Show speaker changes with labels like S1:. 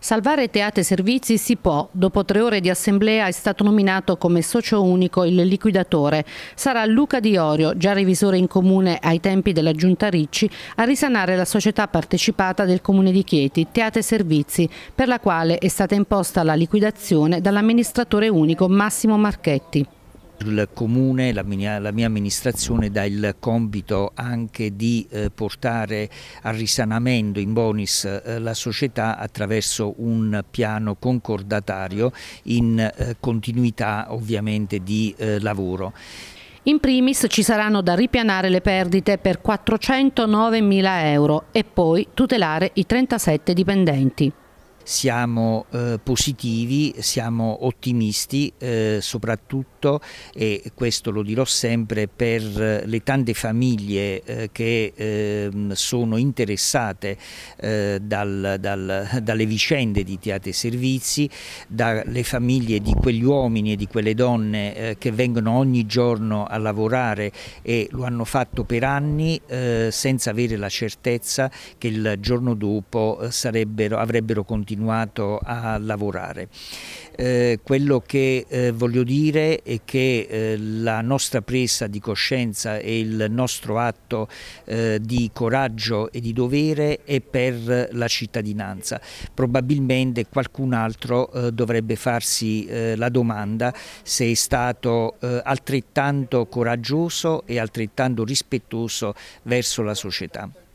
S1: Salvare Teate Servizi si può. Dopo tre ore di assemblea è stato nominato come socio unico il liquidatore. Sarà Luca Di Orio, già revisore in comune ai tempi della Giunta Ricci, a risanare la società partecipata del comune di Chieti, Teate Servizi, per la quale è stata imposta la liquidazione dall'amministratore unico Massimo Marchetti.
S2: Il comune, la mia, la mia, amministrazione dà il compito anche di eh, portare al risanamento in bonus eh, la società attraverso un piano concordatario in eh, continuità ovviamente di eh, lavoro.
S1: In primis ci saranno da ripianare le perdite per 409 mila euro e poi tutelare i 37 dipendenti
S2: siamo eh, positivi, siamo ottimisti eh, soprattutto e questo lo dirò sempre per eh, le tante famiglie eh, che ehm, sono interessate eh, dal, dal, dalle vicende di Teatro e Servizi, dalle famiglie di quegli uomini e di quelle donne eh, che vengono ogni giorno a lavorare e lo hanno fatto per anni senza avere la certezza che il giorno dopo avrebbero continuato continuato a lavorare. Eh, quello che eh, voglio dire è che eh, la nostra presa di coscienza e il nostro atto eh, di coraggio e di dovere è per la cittadinanza. Probabilmente qualcun altro eh, dovrebbe farsi eh, la domanda se è stato altrettanto coraggioso e altrettanto rispettoso verso la società.